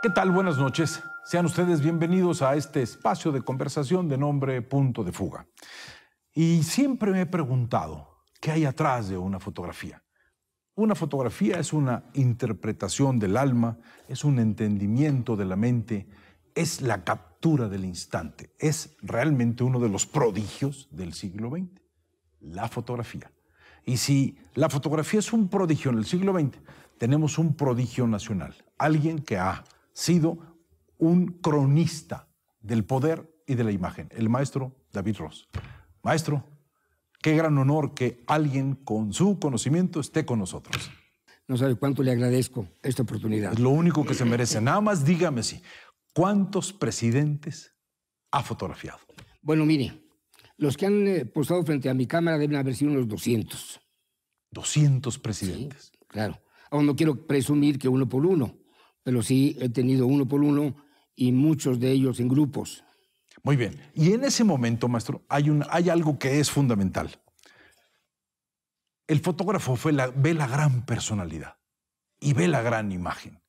¿Qué tal? Buenas noches. Sean ustedes bienvenidos a este espacio de conversación de nombre Punto de Fuga. Y siempre me he preguntado, ¿qué hay atrás de una fotografía? Una fotografía es una interpretación del alma, es un entendimiento de la mente, es la captura del instante, es realmente uno de los prodigios del siglo XX, la fotografía. Y si la fotografía es un prodigio en el siglo XX, tenemos un prodigio nacional, alguien que ha sido un cronista del poder y de la imagen, el maestro David Ross. Maestro, qué gran honor que alguien con su conocimiento esté con nosotros. No sabe cuánto le agradezco esta oportunidad. lo único que se merece. Nada más dígame si, ¿cuántos presidentes ha fotografiado? Bueno, mire, los que han eh, posado frente a mi cámara deben haber sido unos 200. 200 presidentes. claro. Aún no quiero presumir que uno por uno, pero sí he tenido uno por uno y muchos de ellos en grupos. Muy bien. Y en ese momento, maestro, hay, un, hay algo que es fundamental. El fotógrafo ve la gran personalidad y ve la gran imagen.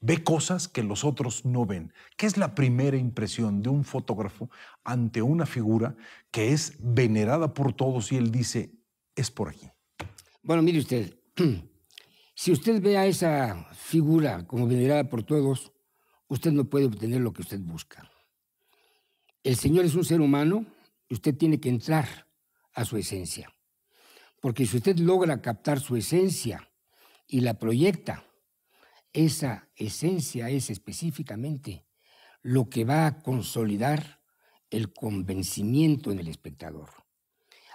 Ve cosas que los otros no ven. ¿Qué es la primera impresión de un fotógrafo ante una figura que es venerada por todos y él dice, es por aquí? Bueno, mire usted, Si usted ve a esa figura como venerada por todos, usted no puede obtener lo que usted busca. El Señor es un ser humano y usted tiene que entrar a su esencia. Porque si usted logra captar su esencia y la proyecta, esa esencia es específicamente lo que va a consolidar el convencimiento en el espectador.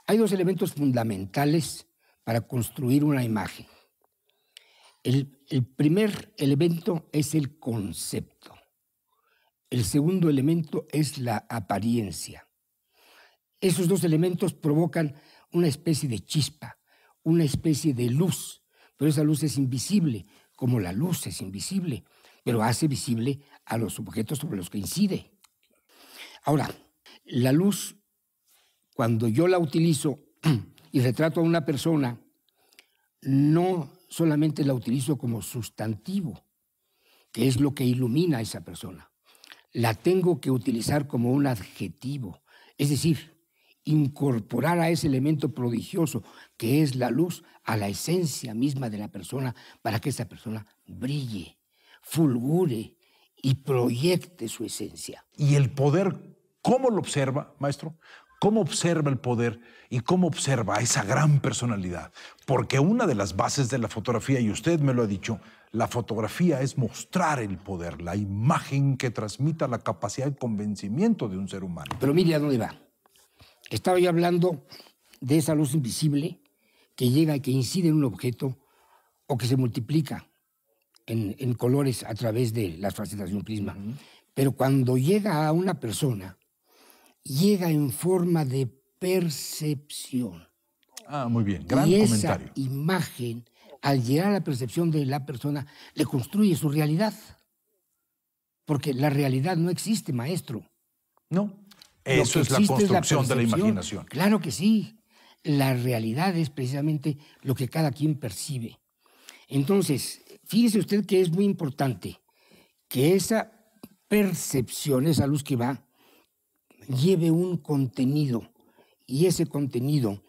Hay dos elementos fundamentales para construir una imagen. El, primer elemento es el concepto. El segundo elemento es la apariencia. Esos dos elementos provocan una especie de chispa, una especie de luz, pero esa luz es invisible, como la luz es invisible, pero hace visible a los objetos sobre los que incide. Ahora, la luz, cuando yo la utilizo y retrato a una persona, no solamente la utilizo como sustantivo, que es lo que ilumina a esa persona. La tengo que utilizar como un adjetivo, es decir, incorporar a ese elemento prodigioso que es la luz a la esencia misma de la persona para que esa persona brille, fulgure y proyecte su esencia. ¿Y el poder cómo lo observa, maestro? cómo observa el poder y cómo observa a esa gran personalidad. Porque una de las bases de la fotografía, y usted me lo ha dicho, la fotografía es mostrar el poder, la imagen que transmita la capacidad de convencimiento de un ser humano. Pero mire a dónde va. Estaba yo hablando de esa luz invisible que llega y que incide en un objeto o que se multiplica en, colores a través de las facetas de un prisma. Pero cuando llega a una persona, llega en forma de percepción. Ah, muy bien, gran y esa imagen, al llegar a la percepción de la persona, le construye su realidad. Porque la realidad no existe, maestro. No, eso es la construcción de la imaginación. Claro que sí. La realidad es precisamente lo que cada quien percibe. Entonces, fíjese usted que es muy importante que esa percepción, esa luz que va, lleve un contenido y ese contenido,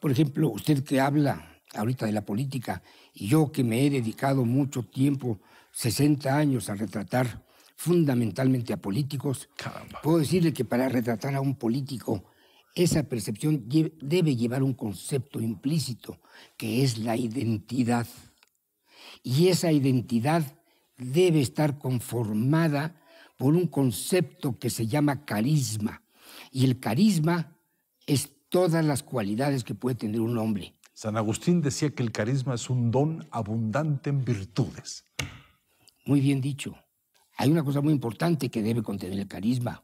por ejemplo, usted que habla ahorita de la política y yo que me he dedicado mucho tiempo, 60 años a retratar fundamentalmente a políticos, puedo decirle que para retratar a un político, esa percepción debe llevar un concepto implícito, que es la identidad. Y esa identidad debe estar conformada por un concepto que se llama carisma. Y el carisma es todas las cualidades que puede tener un hombre. San Agustín decía que el carisma es un don abundante en virtudes. Muy bien dicho. Hay una cosa muy importante que debe contener el carisma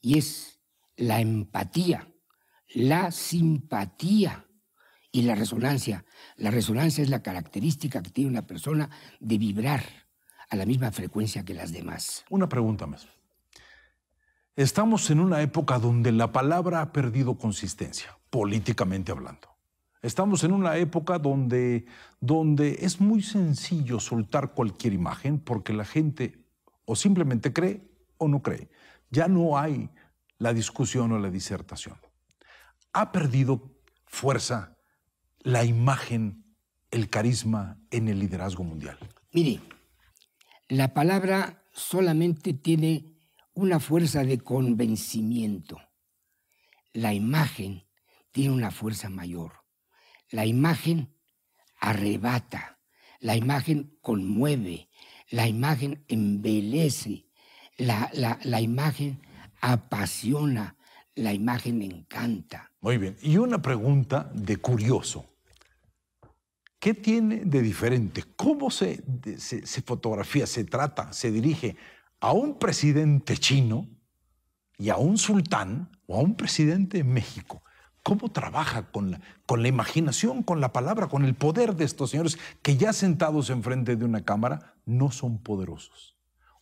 y es la empatía, la simpatía y la resonancia. La resonancia es la característica que tiene una persona de vibrar a la misma frecuencia que las demás. Una pregunta más. Estamos en una época donde la palabra ha perdido consistencia, políticamente hablando. Estamos en una época donde, donde es muy sencillo soltar cualquier imagen porque la gente o simplemente cree o no cree. Ya no hay la discusión o la disertación. Ha perdido fuerza la imagen, el carisma en el liderazgo mundial. Mire, la palabra solamente tiene una fuerza de convencimiento. La imagen tiene una fuerza mayor. La imagen arrebata, la imagen conmueve, la imagen embelece, la, la imagen apasiona, la imagen encanta. Muy bien, y una pregunta de curioso. ¿Qué tiene de diferente? ¿Cómo se, se, se, fotografía, se trata, se dirige a un presidente chino y a un sultán o a un presidente de México? ¿Cómo trabaja con la, con la imaginación, con la palabra, con el poder de estos señores que ya sentados enfrente de una cámara no son poderosos?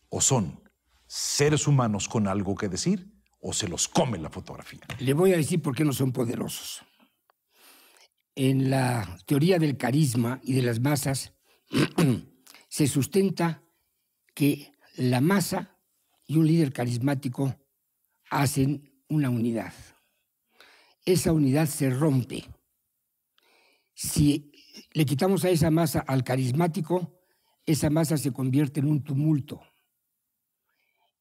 O son seres humanos con algo que decir o se los come la fotografía. Le voy a decir por qué no son poderosos en la teoría del carisma y de las masas se sustenta que la masa y un líder carismático hacen una unidad. Esa unidad se rompe. Si le quitamos a esa masa al carismático, esa masa se convierte en un tumulto.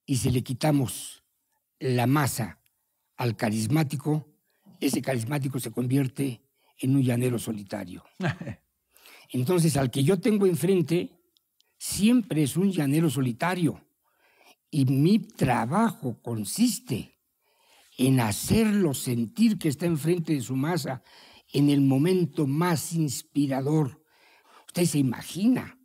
Y si le quitamos la masa al carismático, ese carismático se convierte en un llanero solitario. Entonces, al que yo tengo enfrente, siempre es un llanero solitario. Y mi trabajo consiste en hacerlo sentir que está enfrente de su masa en el momento más inspirador. Usted se imagina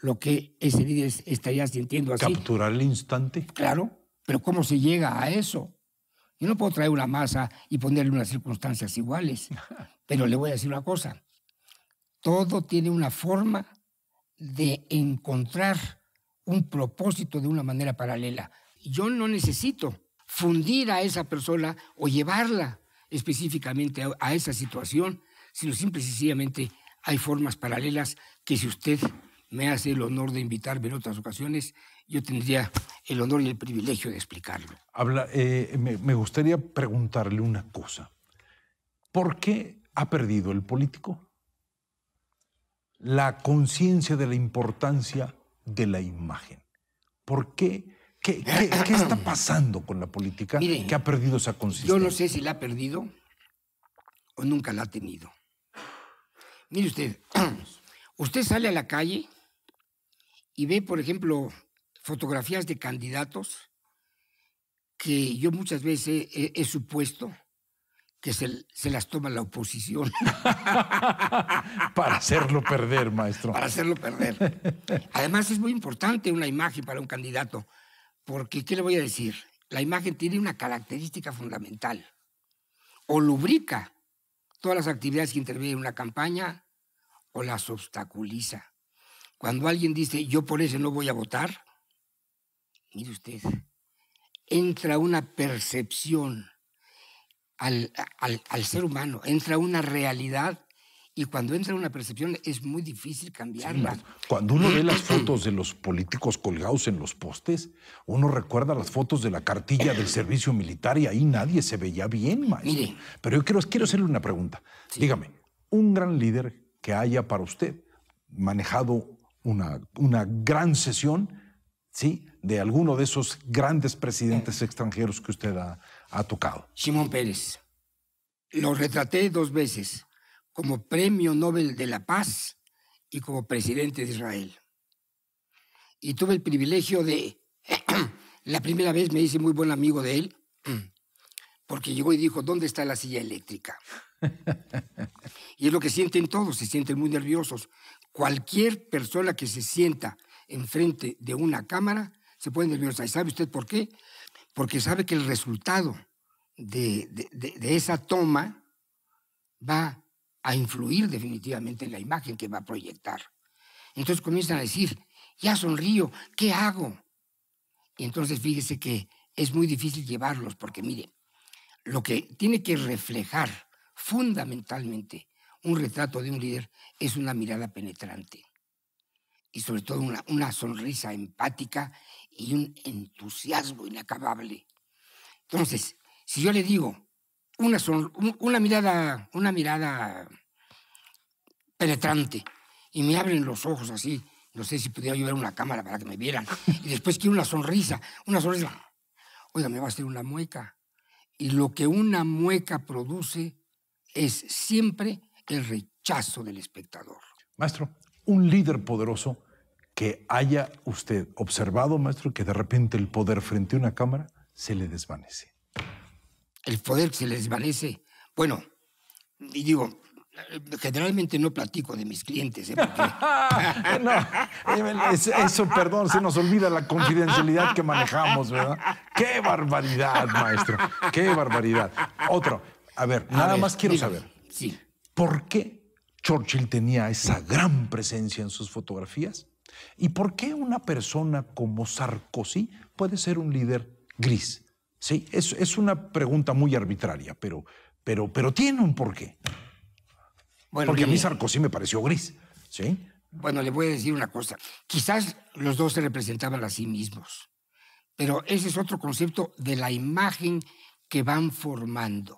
lo que ese líder estaría sintiendo así. Capturar el instante. Claro, pero ¿cómo se llega a eso? Yo no puedo traer una masa y ponerle unas circunstancias iguales, pero le voy a decir una cosa. Todo tiene una forma de encontrar un propósito de una manera paralela. Yo no necesito fundir a esa persona o llevarla específicamente a, esa situación, sino simplemente sencillamente hay formas paralelas que si usted me hace el honor de invitarme en otras ocasiones, yo tendría el honor y el privilegio de explicarlo. Habla, eh, me, gustaría preguntarle una cosa. ¿Por qué ha perdido el político la conciencia de la importancia de la imagen? ¿Por qué? ¿Qué, está pasando con la política Mire, que ha perdido esa conciencia? Yo no sé si la ha perdido o nunca la ha tenido. Mire usted, usted sale a la calle y ve, por ejemplo, fotografías de candidatos que yo muchas veces he, supuesto que se, las toma la oposición. para hacerlo perder, maestro. Para hacerlo perder. Además es muy importante una imagen para un candidato, porque ¿qué le voy a decir? La imagen tiene una característica fundamental, o lubrica todas las actividades que intervienen en una campaña, o las obstaculiza. Cuando alguien dice, yo por ese no voy a votar, mire usted, entra una percepción al, ser humano, entra una realidad y cuando entra una percepción es muy difícil cambiarla. cuando uno ve las fotos de los políticos colgados en los postes, uno recuerda las fotos de la cartilla del servicio militar y ahí nadie se veía bien, maestro. Pero yo quiero, quiero hacerle una pregunta. Dígame, un gran líder que haya para usted manejado una, una gran sesión ¿sí? de alguno de esos grandes presidentes eh. extranjeros que usted ha, tocado. Simón Pérez. Lo retraté dos veces, como Premio Nobel de la Paz y como presidente de Israel. Y tuve el privilegio de... la primera vez me hice muy buen amigo de él, porque llegó y dijo, ¿dónde está la silla eléctrica? y es lo que sienten todos, se sienten muy nerviosos. Cualquier persona que se sienta enfrente de una cámara se pueden nerviosa. ¿Y sabe usted por qué? Porque sabe que el resultado de, de esa toma va a influir definitivamente en la imagen que va a proyectar. Entonces comienzan a decir, ya sonrío, ¿qué hago? Y entonces fíjese que es muy difícil llevarlos, porque mire, lo que tiene que reflejar fundamentalmente un retrato de un líder es una mirada penetrante y sobre todo una, sonrisa empática y un entusiasmo inacabable. Entonces, si yo le digo una, una, mirada, una mirada penetrante y me abren los ojos así, no sé si pudiera llevar una cámara para que me vieran, y después quiero una sonrisa, una sonrisa, oiga, me va a hacer una mueca. Y lo que una mueca produce es siempre el rechazo del espectador. Maestro un líder poderoso que haya usted observado, maestro, que de repente el poder frente a una cámara se le desvanece? El poder se le desvanece. Bueno, y digo, generalmente no platico de mis clientes. ¿eh? no, eso, perdón, se nos olvida la confidencialidad que manejamos, ¿verdad? ¡Qué barbaridad, maestro! ¡Qué barbaridad! Otro, a ver, nada más quiero saber. Sí. ¿Por qué Churchill tenía esa gran presencia en sus fotografías. ¿Y por qué una persona como Sarkozy puede ser un líder gris? Sí, es, es una pregunta muy arbitraria, pero, pero, pero tiene un porqué. Bueno, Porque a mí Sarkozy me pareció gris. ¿sí? Bueno, le voy a decir una cosa. Quizás los dos se representaban a sí mismos, pero ese es otro concepto de la imagen que van formando.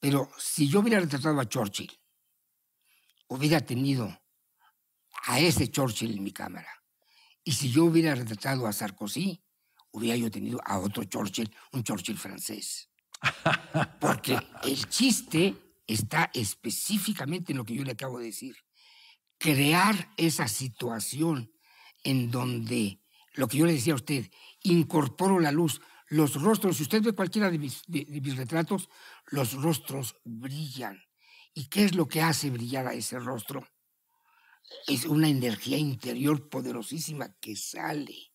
Pero si yo hubiera retratado a Churchill hubiera tenido a ese Churchill en mi cámara. Y si yo hubiera retratado a Sarkozy, hubiera yo tenido a otro Churchill, un Churchill francés. Porque el chiste está específicamente en lo que yo le acabo de decir. Crear esa situación en donde, lo que yo le decía a usted, incorporo la luz, los rostros, si usted ve cualquiera de mis, de mis retratos, los rostros brillan ¿Y qué es lo que hace brillar a ese rostro? Es una energía interior poderosísima que sale.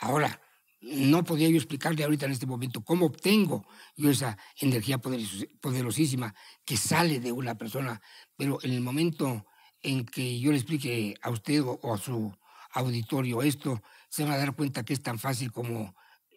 Ahora, no podría yo explicarle ahorita en este momento cómo obtengo yo esa energía poderosísima que sale de una persona, pero en el momento en que yo le explique a usted o a su auditorio esto, se van a dar cuenta que es tan fácil como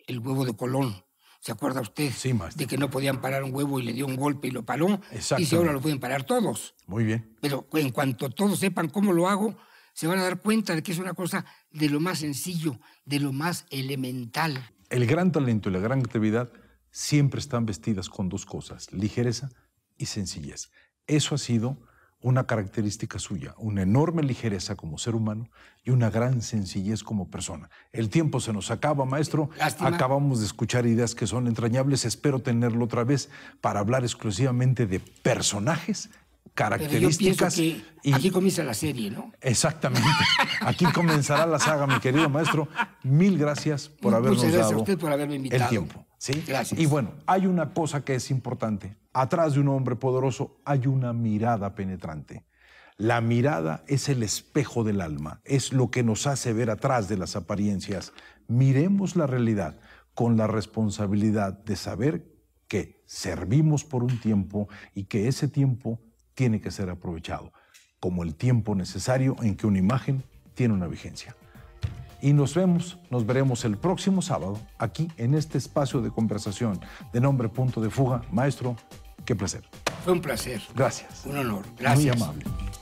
el huevo de Colón. ¿Se acuerda usted? Sí, De que no podían parar un huevo y le dio un golpe y lo paró. Exacto. Y si ahora lo pueden parar todos. Muy bien. Pero en cuanto todos sepan cómo lo hago, se van a dar cuenta de que es una cosa de lo más sencillo, de lo más elemental. El gran talento y la gran actividad siempre están vestidas con dos cosas, ligereza y sencillez. Eso ha sido una característica suya, una enorme ligereza como ser humano y una gran sencillez como persona. El tiempo se nos acaba, maestro. Acabamos de escuchar ideas que son entrañables. Espero tenerlo otra vez para hablar exclusivamente de personajes características. y... aquí comienza la serie, ¿no? Exactamente. Aquí comenzará la saga, mi querido maestro. Mil gracias por habernos dado por haberme invitado. el tiempo. Y bueno, hay una cosa que es importante. Atrás de un hombre poderoso hay una mirada penetrante. La mirada es el espejo del alma, es lo que nos hace ver atrás de las apariencias. Miremos la realidad con la responsabilidad de saber que servimos por un tiempo y que ese tiempo tiene que ser aprovechado, como el tiempo necesario en que una imagen tiene una vigencia y nos vemos, nos veremos el próximo sábado aquí en este espacio de conversación de nombre Punto de Fuga. Maestro, qué placer. Fue un placer. Gracias. Un honor. Gracias. Muy amable.